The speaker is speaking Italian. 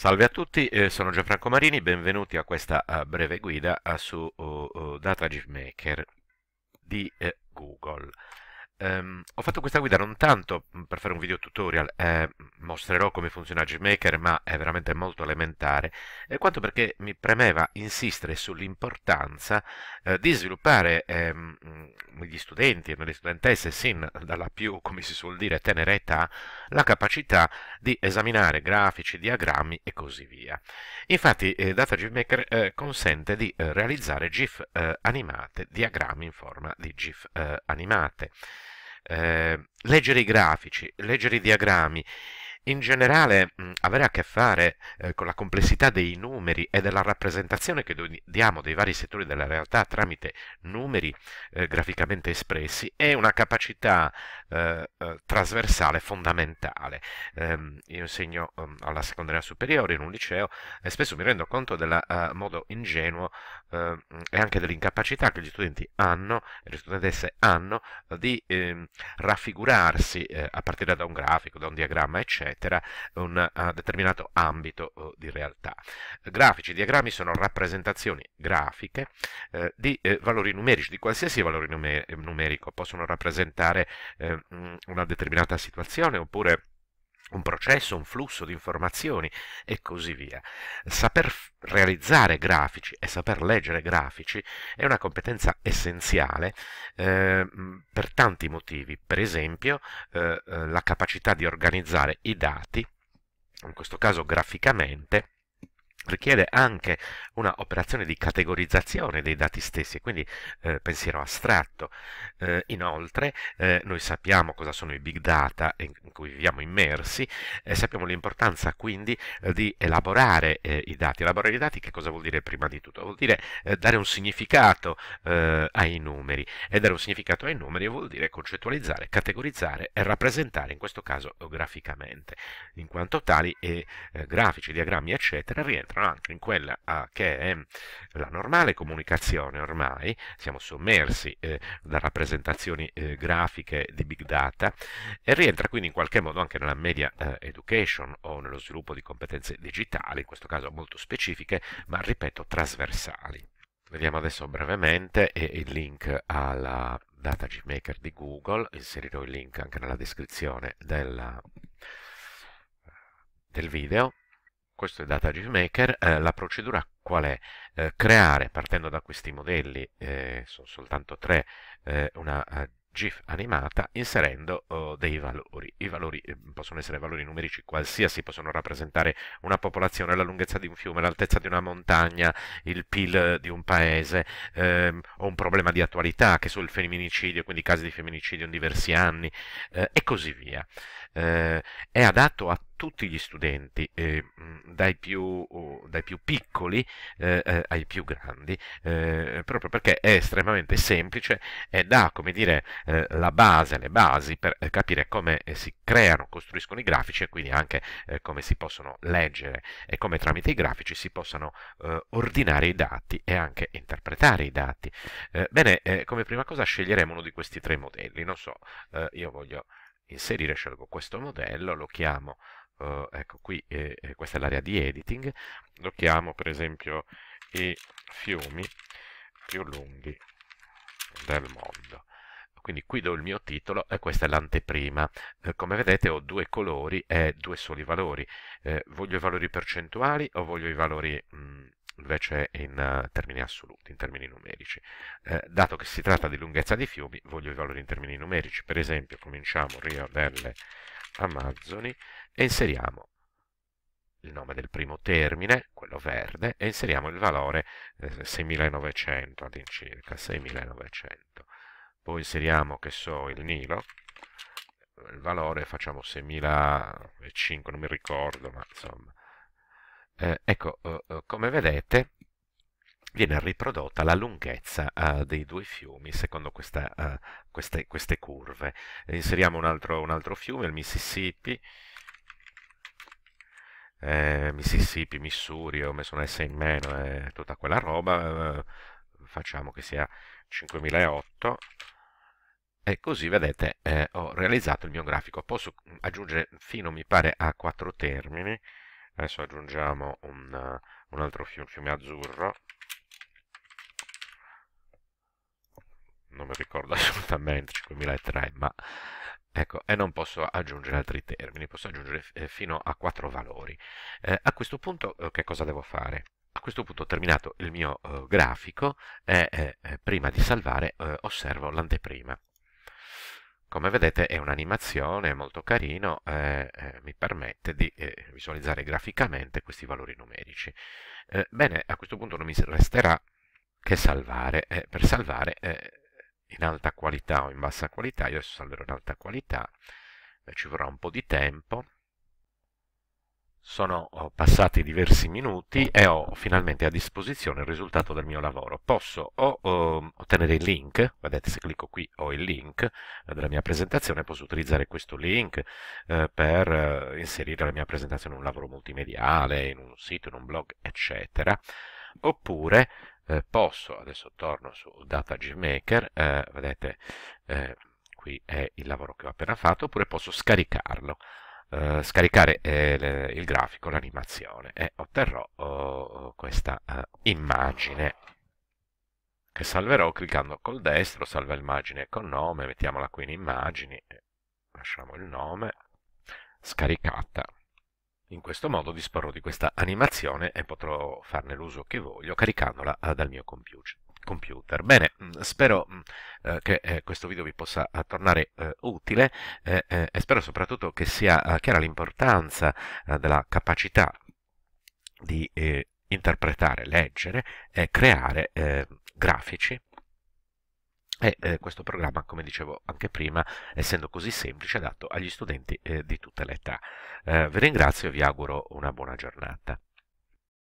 Salve a tutti, eh, sono Gianfranco Marini, benvenuti a questa eh, breve guida eh, su oh, oh, Data GIFmaker di Google. Um, ho fatto questa guida non tanto per fare un video tutorial, eh, mostrerò come funziona GMaker, ma è veramente molto elementare, eh, quanto perché mi premeva insistere sull'importanza eh, di sviluppare ehm, gli studenti e le studentesse, sin dalla più, come si suol dire, tenera età, la capacità di esaminare grafici, diagrammi e così via. Infatti, eh, Data GMaker eh, consente di eh, realizzare GIF animate, diagrammi in forma di GIF animate eh, leggere i grafici, leggere i diagrammi in generale, avere a che fare eh, con la complessità dei numeri e della rappresentazione che diamo dei vari settori della realtà tramite numeri eh, graficamente espressi è una capacità eh, eh trasversale fondamentale. Ehm, io insegno ehm, alla secondaria superiore in un liceo e spesso mi rendo conto del uh, eh, modo ingenuo uh, e anche dell'incapacità che gli studenti hanno, le studentesse hanno, di raffigurarsi eh, a partire da un grafico, da un diagramma, eccetera eccetera, un uh, determinato ambito uh, di realtà. Grafici, diagrammi sono rappresentazioni grafiche eh, di eh, valori numerici, di qualsiasi valore numerico, possono rappresentare eh, mm, una determinata situazione oppure un processo, un flusso di informazioni e così via. Saper realizzare grafici e saper leggere grafici è una competenza essenziale eh, per tanti motivi, per esempio eh, eh, la capacità di organizzare i dati, in questo caso graficamente, richiede anche un'operazione di categorizzazione dei dati stessi, quindi eh, pensiero astratto. Eh, inoltre eh, noi sappiamo cosa sono i big data in, cui viviamo immersi e sappiamo l'importanza quindi eh, di elaborare eh, i dati. Elaborare i dati che cosa vuol dire prima di tutto? Vuol dire eh, dare un significato ai numeri e dare un significato ai numeri vuol dire concettualizzare, categorizzare e rappresentare in questo caso graficamente. In quanto tali grafici, diagrammi eccetera rientrano entrano anche in quella ah, che è la normale comunicazione ormai, siamo sommersi eh, da rappresentazioni eh, grafiche di big data e rientra quindi in qualche modo anche nella media eh, education o nello sviluppo di competenze digitali, in questo caso molto specifiche, ma ripeto trasversali. Vediamo adesso brevemente eh, il link alla data gmaker di Google, inserirò il link anche nella descrizione della, del video questo è Data Givemaker, eh, la procedura qual è? Eh, creare, partendo da questi modelli, eh, sono soltanto tre, eh, una eh, GIF animata inserendo oh, dei valori. I valori eh, possono essere valori numerici qualsiasi, possono rappresentare una popolazione, la lunghezza di un fiume, l'altezza di una montagna, il PIL di un paese, ehm, o un problema di attualità che sul femminicidio, quindi casi di femminicidio in diversi anni, eh, e così via eh, è adatto a tutti gli studenti, eh, mm, dai, più, dai, più, piccoli eh, eh ai più grandi, eh, proprio perché è estremamente semplice e dà, come dire, eh, la base, le basi per capire come si creano, costruiscono i grafici e quindi anche come si possono leggere e come tramite i grafici si possano ordinare i dati e anche interpretare i dati. bene, come prima cosa sceglieremo uno di questi tre modelli, non so, io voglio inserire, scelgo questo modello, lo chiamo, eh, ecco qui, eh, eh, questa è l'area di editing, lo chiamo per esempio i fiumi più lunghi del mondo. Quindi qui do il mio titolo e questa è l'anteprima. Eh, come vedete ho due colori e due soli valori. Eh, voglio i valori percentuali o voglio i valori mh, mm, invece in eh, termini assoluti, in termini numerici. Eh, dato che si tratta di lunghezza di fiumi, voglio i valori in termini numerici. Per esempio, cominciamo Rio delle Amazzoni e inseriamo il nome del primo termine, quello verde, e inseriamo il valore eh, 6900 all'incirca, 6900. Poi inseriamo, che so, il Nilo, il valore facciamo 6005, non mi ricordo, ma insomma, eh, ecco, eh, eh, come vedete viene riprodotta la lunghezza eh, dei due fiumi secondo questa, eh, queste, queste, curve. Inseriamo un altro, un altro fiume, il Mississippi, eh, Mississippi, Missouri, ho messo un S in meno e tutta quella roba, facciamo che sia 5008 e così vedete eh, ho realizzato il mio grafico posso aggiungere fino mi pare a quattro termini adesso aggiungiamo un, un altro fiume, fiume azzurro non mi ricordo assolutamente 5003 ma Ecco, e non posso aggiungere altri termini, posso aggiungere eh, fino a 4 valori. Eh, a questo punto eh, che cosa devo fare? A questo punto ho terminato il mio eh, grafico e eh, eh, prima di salvare osservo l'anteprima. Come vedete è un'animazione molto carino, eh, eh, mi permette di eh, visualizzare graficamente questi valori numerici. Eh, bene, a questo punto non mi resterà che salvare. Eh, per salvare eh, in alta qualità o in bassa qualità, io adesso salverò in alta qualità, ci vorrà un po' di tempo, sono oh, passati diversi minuti e ho finalmente a disposizione il risultato del mio lavoro. Posso o, o, ehm, ottenere il link, vedete se clicco qui ho il link eh, della mia presentazione, posso utilizzare questo link eh, per eh, inserire la mia presentazione in un lavoro multimediale, in un sito, in un blog, eccetera. Oppure eh, posso, adesso torno su Data GMaker, eh, vedete qui è il lavoro che ho appena fatto, oppure posso scaricarlo. Eh, scaricare eh, il grafico, l'animazione e otterrò oh, oh, questa eh, immagine che salverò cliccando col destro, salva immagine con nome, mettiamola qui in immagini, lasciamo il nome, scaricata. In questo modo disporrò di questa animazione e potrò farne l'uso che voglio caricandola eh, dal mio computer computer. Bene, mm, spero mm, eh, che eh, questo video vi possa eh, tornare utile e spero soprattutto che sia chiara l'importanza della capacità di interpretare, leggere e creare grafici e questo programma, come dicevo anche prima, essendo così semplice, adatto agli studenti di tutte le età. vi ringrazio e vi auguro una buona giornata.